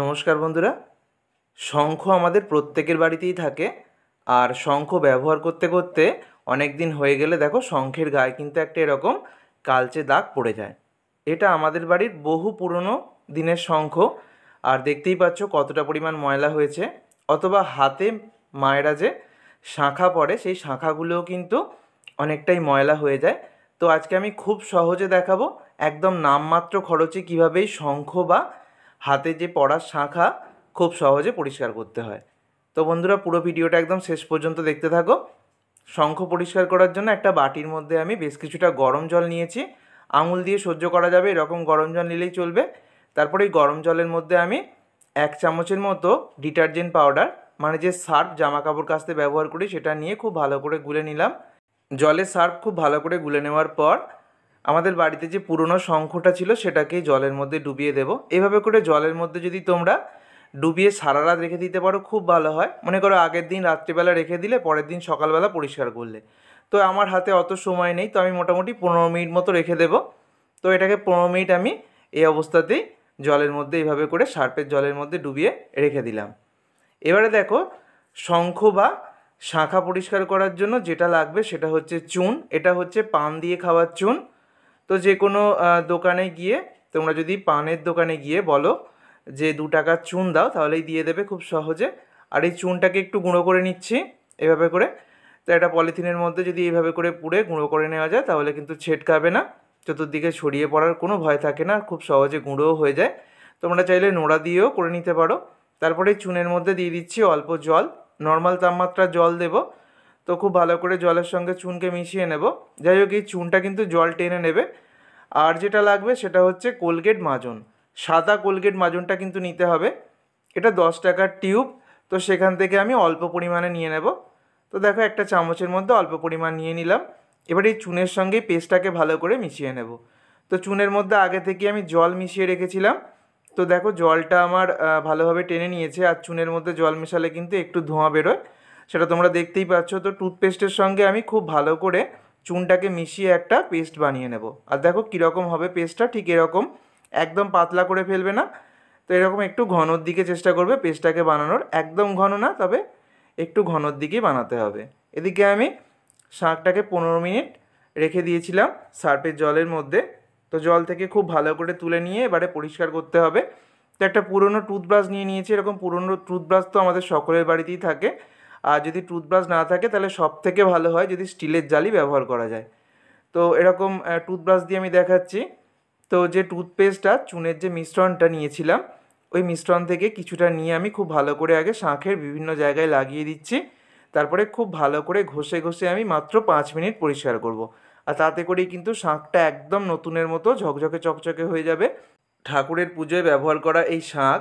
নমস্কার বন্ধুরা শঙ্খ আমাদের প্রত্যেকের বাড়িতেই থাকে আর শঙ্খ ব্যবহার করতে করতে অনেক দিন হয়ে গেলে দেখো শঙ্খের গায়ে কিন্তু একটা এরকম কালচে দাগ পড়ে যায় এটা আমাদের বাড়ির বহু পুরনো দিনের শঙ্খ আর দেখতেই পাচ্ছ কতটা পরিমাণ ময়লা হয়েছে অথবা হাতে মায়েরা যে শাঁখা পড়ে সেই শাঁখাগুলোও কিন্তু অনেকটাই ময়লা হয়ে যায় তো আজকে আমি খুব সহজে দেখাবো একদম নামমাত্র খরচে কীভাবে শঙ্খ বা হাতে যে পড়ার শাঁখা খুব সহজে পরিষ্কার করতে হয় তো বন্ধুরা পুরো ভিডিওটা একদম শেষ পর্যন্ত দেখতে থাকো শঙ্খ পরিষ্কার করার জন্য একটা বাটির মধ্যে আমি বেশ কিছুটা গরম জল নিয়েছি আঙুল দিয়ে সহ্য করা যাবে এরকম গরম জল নিলেই চলবে তারপরে এই গরম জলের মধ্যে আমি এক চামচের মতো ডিটারজেন্ট পাউডার মানে যে সার্ফ জামা কাপড় কাচতে ব্যবহার করি সেটা নিয়ে খুব ভালো করে গুলে নিলাম জলে সার্ফ খুব ভালো করে গুলে নেওয়ার পর আমাদের বাড়িতে যে পুরনো শঙ্খটা ছিল সেটাকে জলের মধ্যে ডুবিয়ে দেব এভাবে করে জলের মধ্যে যদি তোমরা ডুবিয়ে সারা রাত রেখে দিতে পারো খুব ভালো হয় মনে করো আগের দিন রাত্রিবেলা রেখে দিলে পরের দিন সকালবেলা পরিষ্কার করলে তো আমার হাতে অত সময় নেই তো আমি মোটামুটি পনেরো মিনিট মতো রেখে দেব তো এটাকে পনেরো মিনিট আমি এই অবস্থাতেই জলের মধ্যে এইভাবে করে সার্পের জলের মধ্যে ডুবিয়ে রেখে দিলাম এবারে দেখো শঙ্খ বা শাঁখা পরিষ্কার করার জন্য যেটা লাগবে সেটা হচ্ছে চুন এটা হচ্ছে পান দিয়ে খাওয়ার চুন তো যে কোনো দোকানে গিয়ে তোমরা যদি পানের দোকানে গিয়ে বলো যে দু টাকার চুন দাও তাহলেই দিয়ে দেবে খুব সহজে আর এই চুনটাকে একটু গুঁড়ো করে নিচ্ছি এভাবে করে তো এটা পলিথিনের মধ্যে যদি এইভাবে করে পুড়ে গুঁড়ো করে নেওয়া যায় তাহলে কিন্তু ছেটকাবে না চতুর্দিকে ছড়িয়ে পড়ার কোনো ভয় থাকে না খুব সহজে গুঁড়োও হয়ে যায় তোমরা চাইলে নোড়া দিয়েও করে নিতে পারো তারপরে চুনের মধ্যে দিয়ে দিচ্ছি অল্প জল নর্মাল তাপমাত্রা জল দেবো তো খুব ভালো করে জলের সঙ্গে চুনকে মিশিয়ে নেব যাই হোক এই চুনটা কিন্তু জল টেনে নেবে আর যেটা লাগবে সেটা হচ্ছে কোলগেট মাজন সাদা কোলগেট মাজনটা কিন্তু নিতে হবে এটা দশ টাকার টিউব তো সেখান থেকে আমি অল্প পরিমাণে নিয়ে নেব তো দেখো একটা চামচের মধ্যে অল্প পরিমাণ নিয়ে নিলাম এবার এই চুনের সঙ্গে পেস্টটাকে ভালো করে মিশিয়ে নেব তো চুনের মধ্যে আগে থেকে আমি জল মিশিয়ে রেখেছিলাম তো দেখো জলটা আমার ভালোভাবে টেনে নিয়েছে আর চুনের মধ্যে জল মেশালে কিন্তু একটু ধোঁয়া বেরোয় সেটা তোমরা দেখতেই পাচ্ছ তো টুথপেস্টের সঙ্গে আমি খুব ভালো করে চুনটাকে মিশিয়ে একটা পেস্ট বানিয়ে নেব আর দেখো কীরকম হবে পেস্টটা ঠিক এরকম একদম পাতলা করে ফেলবে না তো এরকম একটু ঘনর দিকে চেষ্টা করবে পেস্টটাকে বানানোর একদম ঘন না তবে একটু ঘনর দিকে বানাতে হবে এদিকে আমি শাঁখটাকে পনেরো মিনিট রেখে দিয়েছিলাম সার্ফের জলের মধ্যে তো জল থেকে খুব ভালো করে তুলে নিয়ে এবারে পরিষ্কার করতে হবে তো একটা পুরনো টুথব্রাশ নিয়ে নিয়েছি এরকম পুরনো টুথব্রাশ তো আমাদের সকলের বাড়িতেই থাকে আর যদি টুথব্রাশ না থাকে তাহলে সব থেকে ভালো হয় যদি স্টিলের জালি ব্যবহার করা যায় তো এরকম টুথব্রাশ দিয়ে আমি দেখাচ্ছি তো যে টুথপেস্টটা চুনের যে মিশ্রণটা নিয়েছিলাম ওই মিশ্রণ থেকে কিছুটা নিয়ে আমি খুব ভালো করে আগে শাঁখের বিভিন্ন জায়গায় লাগিয়ে দিচ্ছি তারপরে খুব ভালো করে ঘষে ঘষে আমি মাত্র পাঁচ মিনিট পরিষ্কার করব। আর তাতে করেই কিন্তু শাঁখটা একদম নতুনের মতো ঝকঝকে চকচকে হয়ে যাবে ঠাকুরের পুজোয় ব্যবহার করা এই শাঁখ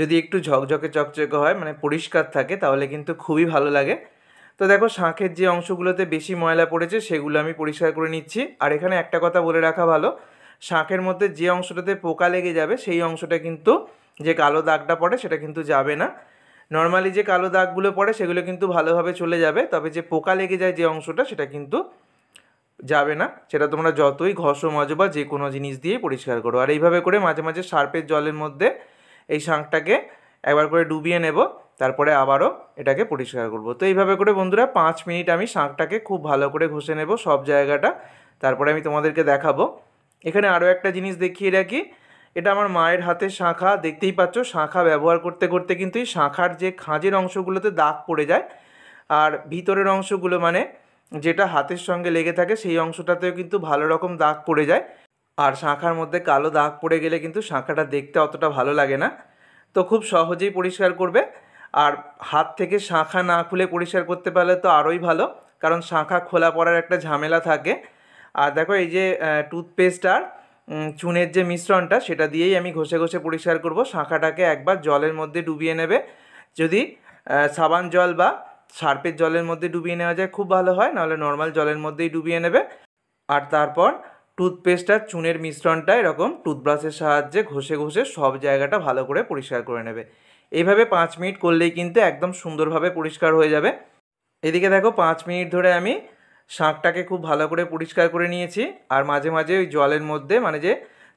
যদি একটু ঝকঝকে চকচকে হয় মানে পরিষ্কার থাকে তাহলে কিন্তু খুবই ভালো লাগে তো দেখো শাঁখের যে অংশগুলোতে বেশি ময়লা পড়েছে সেগুলো আমি পরিষ্কার করে নিচ্ছি আর এখানে একটা কথা বলে রাখা ভালো শাঁখের মধ্যে যে অংশটাতে পোকা লেগে যাবে সেই অংশটা কিন্তু যে কালো দাগটা পড়ে সেটা কিন্তু যাবে না নর্মালি যে কালো দাগগুলো পড়ে সেগুলো কিন্তু ভালোভাবে চলে যাবে তবে যে পোকা লেগে যায় যে অংশটা সেটা কিন্তু যাবে না সেটা তোমরা যতই ঘষ মাজো বা যে কোনো জিনিস দিয়ে পরিষ্কার করো আর এইভাবে করে মাঝে মাঝে সার্পের জলের মধ্যে এই শাঁখটাকে একবার করে ডুবিয়ে নেব তারপরে আবারও এটাকে পরিষ্কার করব তো এইভাবে করে বন্ধুরা পাঁচ মিনিট আমি শাঁখটাকে খুব ভালো করে ঘষে নেব সব জায়গাটা তারপরে আমি তোমাদেরকে দেখাবো এখানে আরও একটা জিনিস দেখিয়ে রাখি এটা আমার মায়ের হাতে শাঁখা দেখতেই পাচ্ছ শাঁখা ব্যবহার করতে করতে কিন্তু এই শাঁখার যে খাঁজের অংশগুলোতে দাগ পড়ে যায় আর ভিতরের অংশগুলো মানে যেটা হাতের সঙ্গে লেগে থাকে সেই অংশটাতেও কিন্তু ভালো রকম দাগ পড়ে যায় আর শাঁখার মধ্যে কালো দাগ পড়ে গেলে কিন্তু শাঁখাটা দেখতে অতটা ভালো লাগে না তো খুব সহজেই পরিষ্কার করবে আর হাত থেকে শাঁখা না খুলে পরিষ্কার করতে পারলে তো আরোই ভালো কারণ শাঁখা খোলা পড়ার একটা ঝামেলা থাকে আর দেখো এই যে টুথপেস্ট আর চুনের যে মিশ্রণটা সেটা দিয়েই আমি ঘষে ঘষে পরিষ্কার করব শাঁখাটাকে একবার জলের মধ্যে ডুবিয়ে নেবে যদি সাবান জল বা সার্পের জলের মধ্যে ডুবিয়ে নেওয়া যায় খুব ভালো হয় নাহলে নর্মাল জলের মধ্যেই ডুবিয়ে নেবে আর তারপর টুথপেস্ট আর চুনের মিশ্রণটা এরকম টুথব্রাশের সাহায্যে ঘষে ঘষে সব জায়গাটা ভালো করে পরিষ্কার করে নেবে এইভাবে পাঁচ মিনিট করলেই কিন্তু একদম সুন্দরভাবে পরিষ্কার হয়ে যাবে এদিকে দেখো পাঁচ মিনিট ধরে আমি শাঁখটাকে খুব ভালো করে পরিষ্কার করে নিয়েছি আর মাঝে মাঝে ওই জলের মধ্যে মানে যে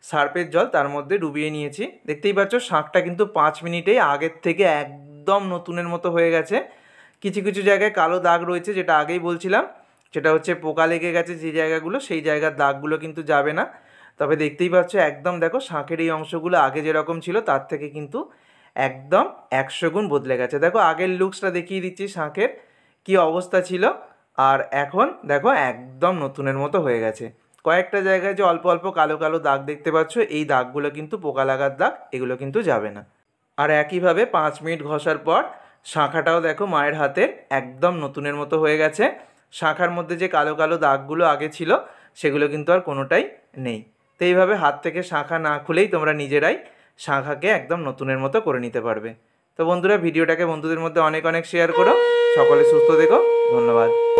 সার্পের জল তার মধ্যে ডুবিয়ে নিয়েছি দেখতেই পাচ্ছ শাঁখটা কিন্তু পাঁচ মিনিটেই আগের থেকে একদম নতুনের মতো হয়ে গেছে কিছু কিছু জায়গায় কালো দাগ রয়েছে যেটা আগেই বলছিলাম সেটা হচ্ছে পোকা লেগে গেছে যে জায়গাগুলো সেই জায়গার দাগগুলো কিন্তু যাবে না তবে দেখতেই পাচ্ছ একদম দেখো শাঁখের এই অংশগুলো আগে যেরকম ছিল তার থেকে কিন্তু একদম একশো গুণ বদলে গেছে দেখো আগের লুকসটা দেখিয়ে দিচ্ছি শাঁখের কি অবস্থা ছিল আর এখন দেখো একদম নতুনের মতো হয়ে গেছে কয়েকটা জায়গায় যে অল্প অল্প কালো কালো দাগ দেখতে পাচ্ছ এই দাগগুলো কিন্তু পোকা লাগার দাগ এগুলো কিন্তু যাবে না আর একইভাবে পাঁচ মিনিট ঘষার পর শাঁখাটাও দেখো মায়ের হাতের একদম নতুনের মতো হয়ে গেছে শাঁখার মধ্যে যে কালো কালো দাগগুলো আগে ছিল সেগুলো কিন্তু আর কোনোটাই নেই তো এইভাবে হাত থেকে শাঁখা না খুলেই তোমরা নিজেরাই শাঁখাকে একদম নতুনের মতো করে নিতে পারবে তো বন্ধুরা ভিডিওটাকে বন্ধুদের মধ্যে অনেক অনেক শেয়ার করো সকলে সুস্থ দেখো ধন্যবাদ